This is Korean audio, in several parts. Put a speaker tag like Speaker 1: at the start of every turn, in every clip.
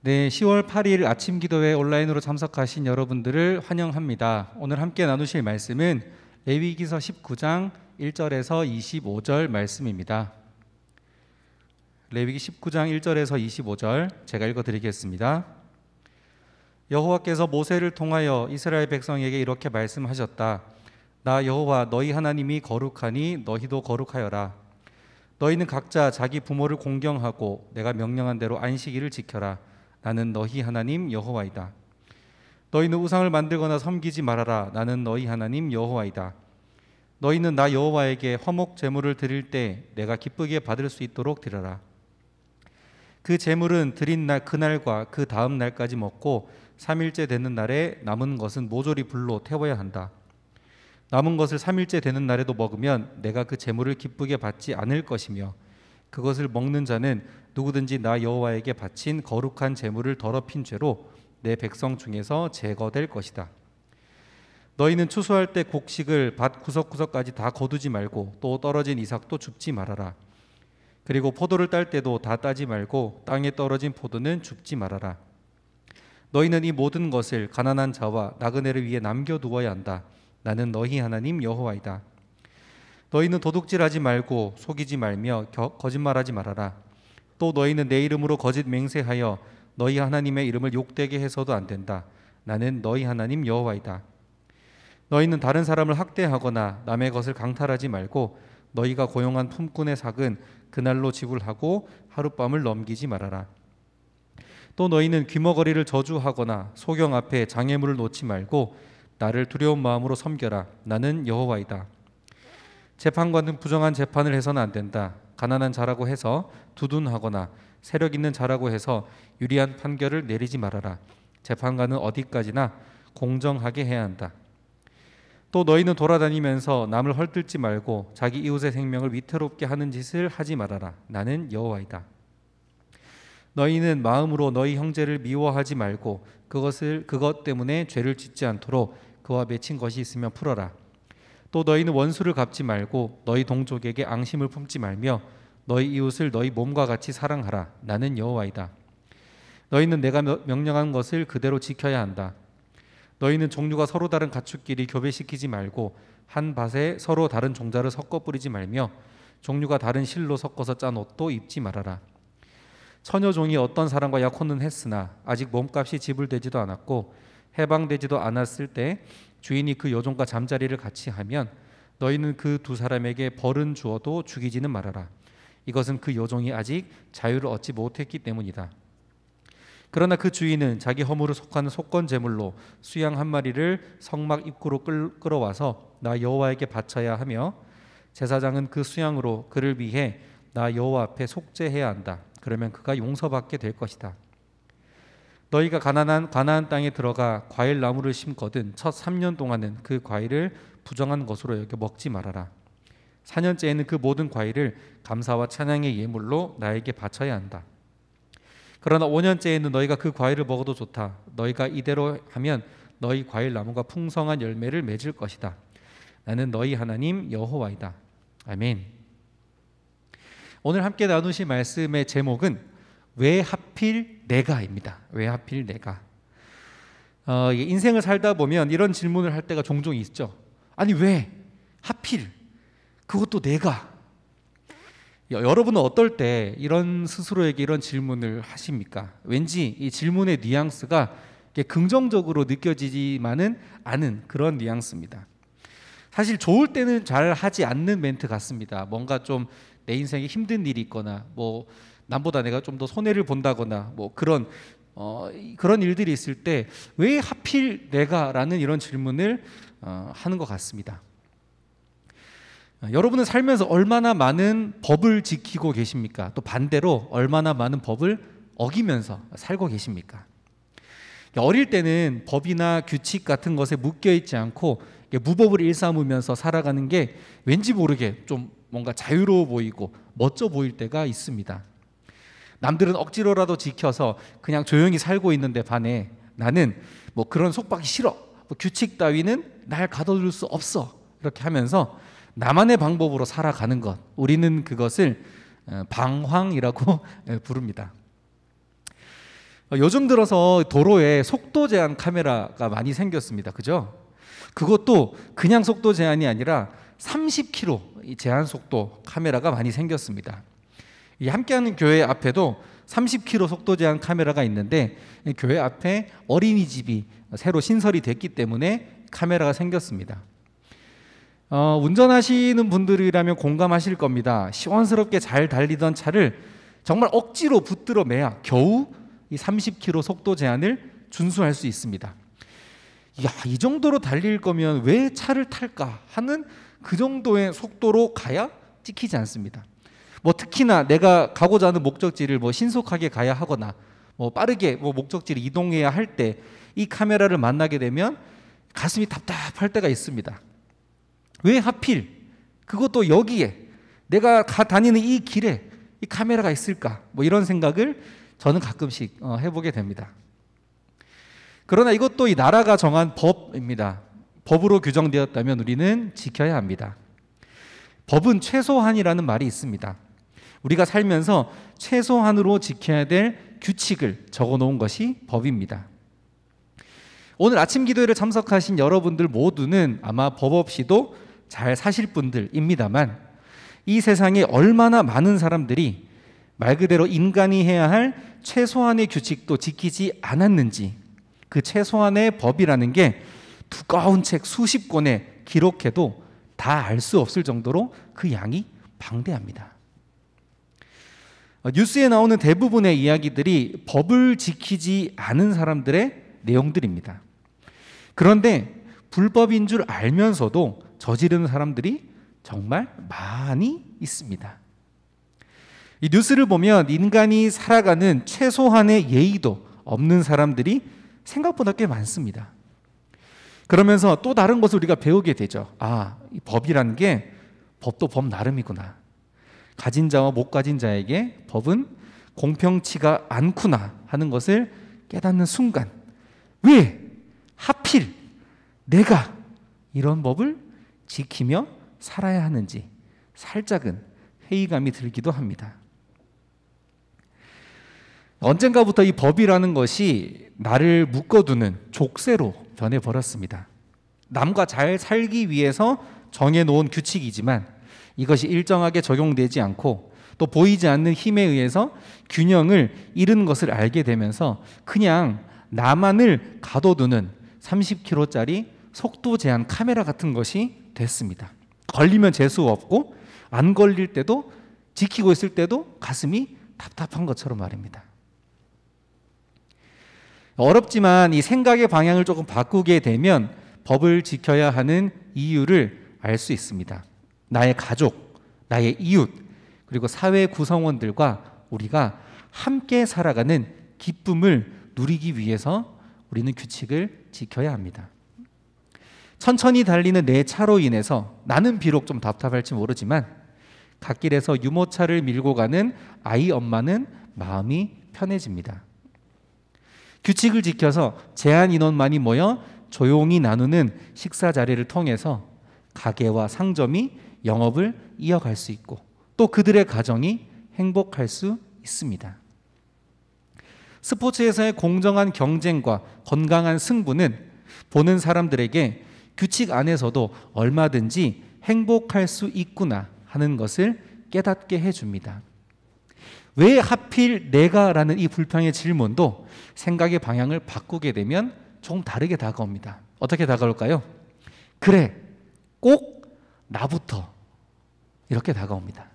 Speaker 1: 네, 10월 8일 아침 기도회 온라인으로 참석하신 여러분들을 환영합니다. 오늘 함께 나누실 말씀은 레위기서 19장 1절에서 25절 말씀입니다. 레위기 19장 1절에서 25절 제가 읽어 드리겠습니다. 여호와께서 모세를 통하여 이스라엘 백성에게 이렇게 말씀하셨다. 나 여호와 너희 하나님이 거룩하니 너희도 거룩하여라. 너희는 각자 자기 부모를 공경하고 내가 명령한 대로 안식일을 지켜라. 나는 너희 하나님 여호와이다. 너희는 우상을 만들거나 섬기지 말아라. 나는 너희 하나님 여호와이다. 너희는 나 여호와에게 화목 제물을 드릴 때 내가 기쁘게 받을 수 있도록 드려라. 그 제물은 드린 날 그날과 그 다음 날까지 먹고 3일째 되는 날에 남은 것은 모조리 불로 태워야 한다. 남은 것을 3일째 되는 날에도 먹으면 내가 그 제물을 기쁘게 받지 않을 것이며 그것을 먹는 자는 누구든지 나 여호와에게 바친 거룩한 제물을 더럽힌 죄로 내 백성 중에서 제거될 것이다. 너희는 추수할 때 곡식을 밭 구석구석까지 다 거두지 말고 또 떨어진 이삭도 줍지 말아라. 그리고 포도를 딸 때도 다 따지 말고 땅에 떨어진 포도는 줍지 말아라. 너희는 이 모든 것을 가난한 자와 나그네를 위해 남겨 두어야 한다. 나는 너희 하나님 여호와이다. 너희는 도둑질하지 말고 속이지 말며 거짓말하지 말아라. 또 너희는 내 이름으로 거짓 맹세하여 너희 하나님의 이름을 욕되게 해서도 안 된다. 나는 너희 하나님 여호와이다. 너희는 다른 사람을 학대하거나 남의 것을 강탈하지 말고 너희가 고용한 품꾼의 삭은 그날로 지불하고 하룻밤을 넘기지 말아라. 또 너희는 귀머거리를 저주하거나 소경 앞에 장애물을 놓지 말고 나를 두려운 마음으로 섬겨라. 나는 여호와이다. 재판관은 부정한 재판을 해서는 안 된다. 가난한 자라고 해서 두둔하거나 세력 있는 자라고 해서 유리한 판결을 내리지 말아라. 재판관은 어디까지나 공정하게 해야 한다. 또 너희는 돌아다니면서 남을 헐뜯지 말고 자기 이웃의 생명을 위태롭게 하는 짓을 하지 말아라. 나는 여호와이다. 너희는 마음으로 너희 형제를 미워하지 말고 그것을 그것 때문에 죄를 짓지 않도록 그와 맺힌 것이 있으면 풀어라. 또 너희는 원수를 갚지 말고 너희 동족에게 앙심을 품지 말며 너희 이웃을 너희 몸과 같이 사랑하라. 나는 여호와이다. 너희는 내가 명령한 것을 그대로 지켜야 한다. 너희는 종류가 서로 다른 가축끼리 교배시키지 말고 한 밭에 서로 다른 종자를 섞어 뿌리지 말며 종류가 다른 실로 섞어서 짠 옷도 입지 말아라. 처녀 종이 어떤 사람과 약혼은 했으나 아직 몸값이 지불되지도 않았고 해방되지도 않았을 때 주인이 그 여종과 잠자리를 같이 하면 너희는 그 두 사람에게 벌은 주어도 죽이지는 말아라. 이것은 그 여종이 아직 자유를 얻지 못했기 때문이다. 그러나 그 주인은 자기 허물을 속하는 속건 제물로 수양 한 마리를 성막 입구로 끌어와서 나 여호와에게 바쳐야 하며 제사장은 그 수양으로 그를 위해 나 여호와 앞에 속죄해야 한다. 그러면 그가 용서받게 될 것이다. 너희가 가난한 가나안 땅에 들어가 과일 나무를 심거든 첫 3년 동안은 그 과일을 부정한 것으로 여겨 먹지 말아라. 4년째에는 그 모든 과일을 감사와 찬양의 예물로 나에게 바쳐야 한다. 그러나 5년째에는 너희가 그 과일을 먹어도 좋다. 너희가 이대로 하면 너희 과일 나무가 풍성한 열매를 맺을 것이다. 나는 너희 하나님 여호와이다. 아멘. 오늘 함께 나누신 말씀의 제목은 왜 하필 내가입니다. 왜 하필 내가? 어, 인생을 살다 보면 이런 질문을 할 때가 종종 있죠. 아니 왜 하필 그것도 내가? 여러분은 어떨 때 이런 스스로에게 이런 질문을 하십니까? 왠지 이 질문의 뉘앙스가 긍정적으로 느껴지지만은 않은 그런 뉘앙스입니다. 사실 좋을 때는 잘 하지 않는 멘트 같습니다. 뭔가 좀 내 인생에 힘든 일이 있거나 뭐 남보다 내가 좀 더 손해를 본다거나 뭐 그런 어, 그런 일들이 있을 때 왜 하필 내가라는 이런 질문을 어, 하는 것 같습니다. 여러분은 살면서 얼마나 많은 법을 지키고 계십니까? 또 반대로 얼마나 많은 법을 어기면서 살고 계십니까? 그러니까 어릴 때는 법이나 규칙 같은 것에 묶여 있지 않고 무법을 일삼으면서 살아가는 게 왠지 모르게 좀 뭔가 자유로워 보이고 멋져 보일 때가 있습니다. 남들은 억지로라도 지켜서 그냥 조용히 살고 있는데 반해 나는 뭐 그런 속박이 싫어. 뭐 규칙 따위는 날 가둬줄 수 없어. 이렇게 하면서 나만의 방법으로 살아가는 것. 우리는 그것을 어, 방황이라고 예, 부릅니다. 어, 요즘 들어서 도로에 속도 제한 카메라가 많이 생겼습니다. 그죠? 그것도 그냥 속도 제한이 아니라 30km 제한 속도 카메라가 많이 생겼습니다. 이 함께하는 교회 앞에도 30km 속도 제한 카메라가 있는데 교회 앞에 어린이집이 새로 신설이 됐기 때문에 카메라가 생겼습니다. 어, 운전하시는 분들이라면 공감하실 겁니다. 시원스럽게 잘 달리던 차를 정말 억지로 붙들어 매야 겨우 이 30km 속도 제한을 준수할 수 있습니다. 야, 이 정도로 달릴 거면 왜 차를 탈까 하는 그 정도의 속도로 가야 찍히지 않습니다. 뭐 특히나 내가 가고자 하는 목적지를 뭐 신속하게 가야 하거나 뭐 빠르게 뭐 목적지를 이동해야 할 때 이 카메라를 만나게 되면 가슴이 답답할 때가 있습니다. 왜 하필 그것도 여기에 내가 가 다니는 이 길에 이 카메라가 있을까? 뭐 이런 생각을 저는 가끔씩 어, 해보게 됩니다. 그러나 이것도 이 나라가 정한 법입니다. 법으로 규정되었다면 우리는 지켜야 합니다. 법은 최소한이라는 말이 있습니다. 우리가 살면서 최소한으로 지켜야 될 규칙을 적어 놓은 것이 법입니다. 오늘 아침 기도회를 참석하신 여러분들 모두는 아마 법 없이도 잘 사실 분들입니다만 이 세상에 얼마나 많은 사람들이 말 그대로 인간이 해야 할 최소한의 규칙도 지키지 않았는지 그 최소한의 법이라는 게 두꺼운 책 수십 권에 기록해도 다 알 수 없을 정도로 그 양이 방대합니다. 어, 뉴스에 나오는 대부분의 이야기들이 법을 지키지 않은 사람들의 내용들입니다. 그런데 불법인 줄 알면서도 저지르는 사람들이 정말 많이 있습니다. 이 뉴스를 보면 인간이 살아가는 최소한의 예의도 없는 사람들이 생각보다 꽤 많습니다. 그러면서 또 다른 것을 우리가 배우게 되죠. 아, 법이라는 게 법도 법 나름이구나. 가진 자와 못 가진 자에게 법은 공평치가 않구나 하는 것을 깨닫는 순간 왜 하필 내가 이런 법을 지키며 살아야 하는지 살짝은 회의감이 들기도 합니다. 언젠가부터 이 법이라는 것이 나를 묶어두는 족쇄로 변해버렸습니다. 남과 잘 살기 위해서 정해놓은 규칙이지만 이것이 일정하게 적용되지 않고 또 보이지 않는 힘에 의해서 균형을 잃은 것을 알게 되면서 그냥 나만을 가둬두는 30km짜리 속도 제한 카메라 같은 것이 됐습니다. 걸리면 재수 없고 안 걸릴 때도 지키고 있을 때도 가슴이 답답한 것처럼 말입니다. 어렵지만 이 생각의 방향을 조금 바꾸게 되면 법을 지켜야 하는 이유를 알 수 있습니다. 나의 가족, 나의 이웃, 그리고 사회 구성원들과 우리가 함께 살아가는 기쁨을 누리기 위해서 우리는 규칙을 지켜야 합니다. 천천히 달리는 내 차로 인해서 나는 비록 좀 답답할지 모르지만 갓길에서 유모차를 밀고 가는 아이 엄마는 마음이 편해집니다. 규칙을 지켜서 제한 인원만이 모여 조용히 나누는 식사 자리를 통해서 가게와 상점이 영업을 이어갈 수 있고 또 그들의 가정이 행복할 수 있습니다. 스포츠에서의 공정한 경쟁과 건강한 승부는 보는 사람들에게 규칙 안에서도 얼마든지 행복할 수 있구나 하는 것을 깨닫게 해줍니다. 왜 하필 내가 라는 이 불평의 질문도 생각의 방향을 바꾸게 되면 조금 다르게 다가옵니다. 어떻게 다가올까요? 그래, 꼭 나부터 이렇게 다가옵니다.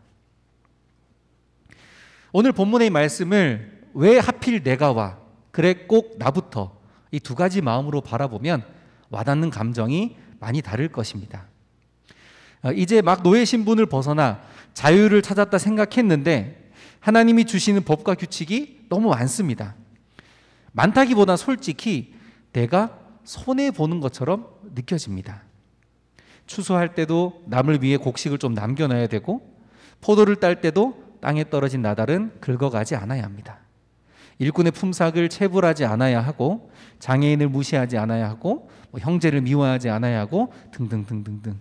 Speaker 1: 오늘 본문의 말씀을 왜 하필 내가 와? 그래 꼭 나부터 이 두 가지 마음으로 바라보면 와닿는 감정이 많이 다를 것입니다. 어, 이제 막 노예 신분을 벗어나 자유를 찾았다 생각했는데 하나님이 주시는 법과 규칙이 너무 많습니다. 많다기보다 솔직히 내가 손해 보는 것처럼 느껴집니다. 추수할 때도 남을 위해 곡식을 좀 남겨놔야 되고 포도를 딸 때도 땅에 떨어진 나달은 긁어가지 않아야 합니다. 일꾼의 품삯을 체불하지 않아야 하고 장애인을 무시하지 않아야 하고 뭐 형제를 미워하지 않아야 하고 등등등등등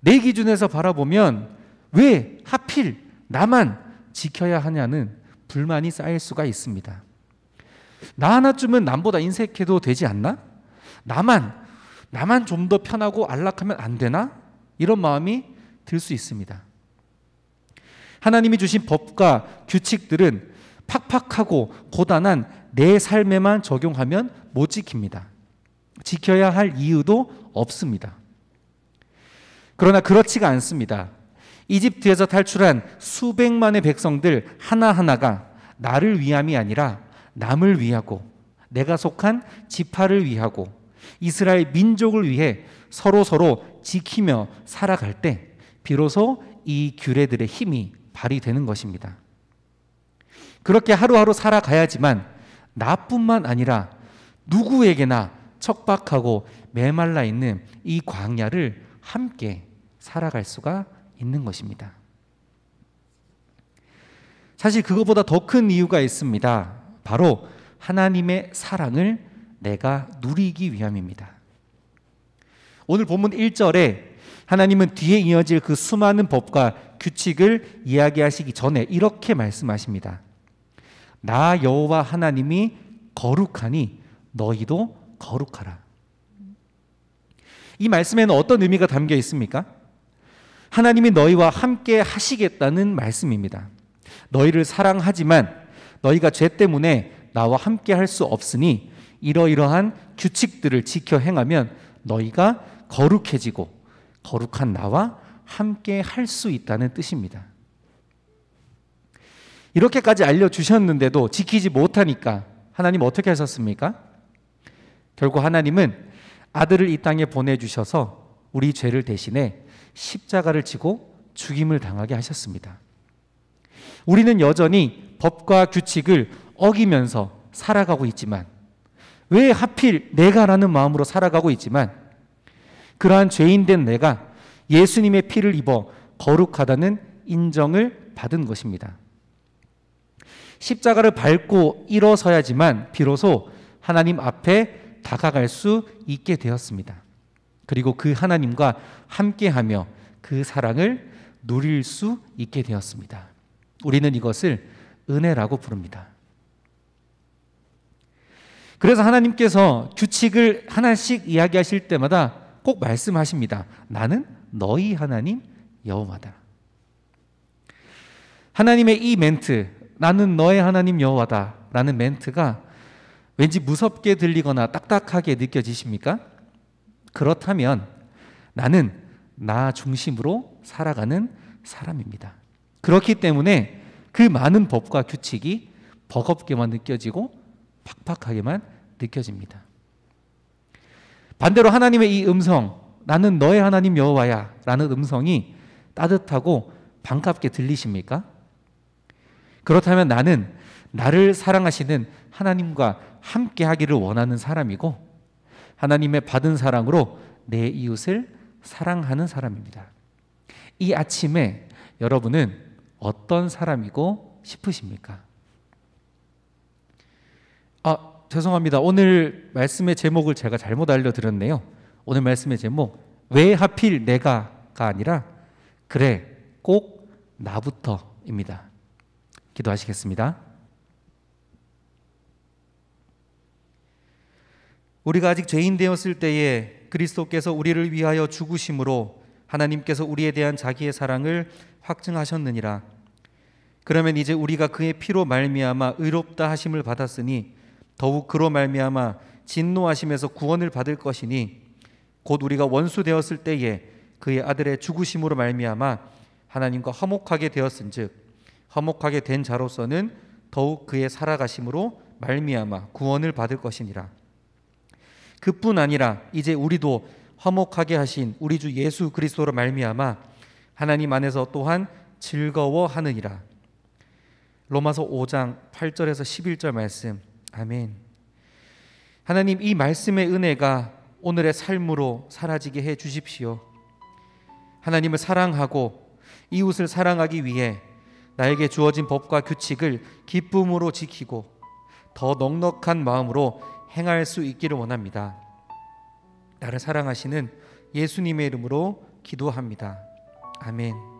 Speaker 1: 내 기준에서 바라보면 왜 하필 나만 지켜야 하냐는 불만이 쌓일 수가 있습니다. 나 하나쯤은 남보다 인색해도 되지 않나? 나만 나만 좀 더 편하고 안락하면 안 되나? 이런 마음이 들 수 있습니다. 하나님이 주신 법과 규칙들은 팍팍하고 고단한 내 삶에만 적용하면 못 지킵니다. 지켜야 할 이유도 없습니다. 그러나 그렇지가 않습니다. 이집트에서 탈출한 수백만의 백성들 하나하나가 나를 위함이 아니라 남을 위하고 내가 속한 지파를 위하고 이스라엘 민족을 위해 서로 서로 지키며 살아갈 때 비로소 이 규례들의 힘이 발휘되는 것입니다. 그렇게 하루하루 살아가야지만 나뿐만 아니라 누구에게나 척박하고 메말라 있는 이 광야를 함께 살아갈 수가 있는 것입니다. 사실 그것보다 더 큰 이유가 있습니다. 바로 하나님의 사랑을 내가 누리기 위함입니다. 오늘 본문 1절에 하나님은 뒤에 이어질 그 수많은 법과 규칙을 이야기하시기 전에 이렇게 말씀하십니다. 나 여호와 하나님이 거룩하니 너희도 거룩하라. 이 말씀에는 어떤 의미가 담겨 있습니까? 하나님이 너희와 함께 하시겠다는 말씀입니다. 너희를 사랑하지만 너희가 죄 때문에 나와 함께 할 수 없으니 이러이러한 규칙들을 지켜 행하면 너희가 거룩해지고 거룩한 나와 함께 할 수 있다는 뜻입니다. 이렇게까지 알려주셨는데도 지키지 못하니까 하나님 어떻게 하셨습니까? 결국 하나님은 아들을 이 땅에 보내주셔서 우리 죄를 대신해 십자가를 지고 죽임을 당하게 하셨습니다. 우리는 여전히 법과 규칙을 어기면서 살아가고 있지만 왜 하필 내가라는 마음으로 살아가고 있지만 그러한 죄인된 내가 예수님의 피를 입어 거룩하다는 인정을 받은 것입니다. 십자가를 밟고 일어서야지만 비로소 하나님 앞에 다가갈 수 있게 되었습니다. 그리고 그 하나님과 함께하며 그 사랑을 누릴 수 있게 되었습니다. 우리는 이것을 은혜라고 부릅니다. 그래서 하나님께서 규칙을 하나씩 이야기하실 때마다 꼭 말씀하십니다. 나는 너희 하나님 여호와다. 하나님의 이 멘트, 나는 너의 하나님 여호와다라는 멘트가 왠지 무섭게 들리거나 딱딱하게 느껴지십니까? 그렇다면 나는 나 중심으로 살아가는 사람입니다. 그렇기 때문에 그 많은 법과 규칙이 버겁게만 느껴지고 팍팍하게만 느껴집니다. 반대로 하나님의 이 음성, 나는 너의 하나님 여호와야 라는 음성이 따뜻하고 반갑게 들리십니까? 그렇다면 나는 나를 사랑하시는 하나님과 함께 하기를 원하는 사람이고 하나님의 받은 사랑으로 내 이웃을 사랑하는 사람입니다. 이 아침에 여러분은 어떤 사람이고 싶으십니까? 아, 죄송합니다. 오늘 말씀의 제목을 제가 잘못 알려드렸네요. 오늘 말씀의 제목, 왜 하필 내가가 아니라, 그래, 꼭 나부터입니다. 기도하시겠습니다. 우리가 아직 죄인 되었을 때에 그리스도께서 우리를 위하여 죽으심으로 하나님께서 우리에 대한 자기의 사랑을 확증하셨느니라. 그러면 이제 우리가 그의 피로 말미암아 의롭다 하심을 받았으니 더욱 그로 말미암아 진노하심에서 구원을 받을 것이니 곧 우리가 원수 되었을 때에 그의 아들의 죽으심으로 말미암아 하나님과 허목하게 되었은즉 허목하게된 자로서는 더욱 그의 살아가심으로 말미암아 구원을 받을 것이니라. 그뿐 아니라 이제 우리도 허목하게 하신 우리 주 예수 그리스도로 말미암아 하나님 안에서 또한 즐거워하느니라. 로마서 5장 8절에서 11절 말씀. 아멘. 하나님 이 말씀의 은혜가 오늘의 삶으로 사라지게 해 주십시오. 하나님을 사랑하고 이웃을 사랑하기 위해 나에게 주어진 법과 규칙을 기쁨으로 지키고 더 넉넉한 마음으로 행할 수 있기를 원합니다. 나를 사랑하시는 예수님의 이름으로 기도합니다. 아멘.